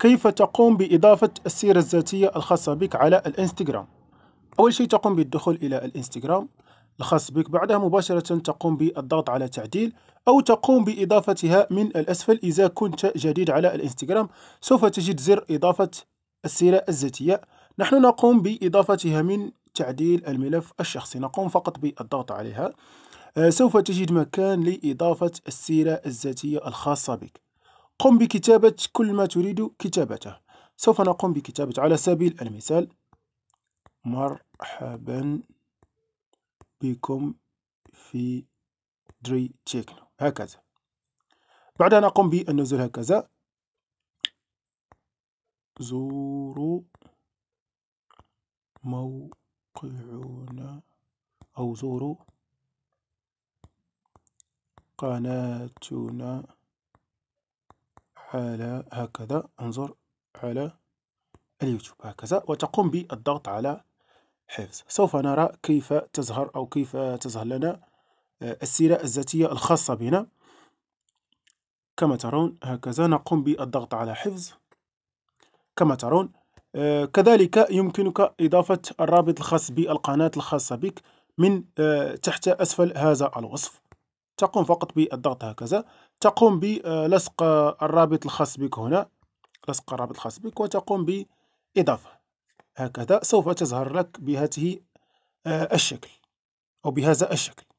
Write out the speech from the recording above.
كيف تقوم بإضافة السيرة الذاتية الخاصة بك على الانستغرام أول شيء تقوم بالدخول إلى الانستغرام الخاص بك بعدها مباشرة تقوم بالضغط على تعديل أو تقوم بإضافتها من الأسفل إذا كنت جديد على الانستغرام سوف تجد زر إضافة السيرة الذاتية نحن نقوم بإضافتها من تعديل الملف الشخصي نقوم فقط بالضغط عليها آه، سوف تجد مكان لإضافة السيرة الذاتية الخاصة بك قم بكتابة كل ما تريد كتابته سوف نقوم بكتابة على سبيل المثال مرحبا بكم في دري تيكنو هكذا بعدها نقوم بالنزول هكذا زوروا موقعنا أو زوروا قناتنا على هكذا انظر على اليوتيوب هكذا وتقوم بالضغط على حفظ سوف نرى كيف تظهر أو كيف تظهر لنا آه، السيرة الذاتية الخاصة بنا كما ترون هكذا نقوم بالضغط على حفظ كما ترون آه، كذلك يمكنك إضافة الرابط الخاص بالقناة الخاصة بك من آه، تحت أسفل هذا الوصف تقوم فقط بالضغط هكذا تقوم بلصق آه، الرابط الخاص بك هنا لصق الرابط الخاص بك وتقوم بإضافة هكذا سوف تظهر لك بهذه آه، الشكل أو بهذا الشكل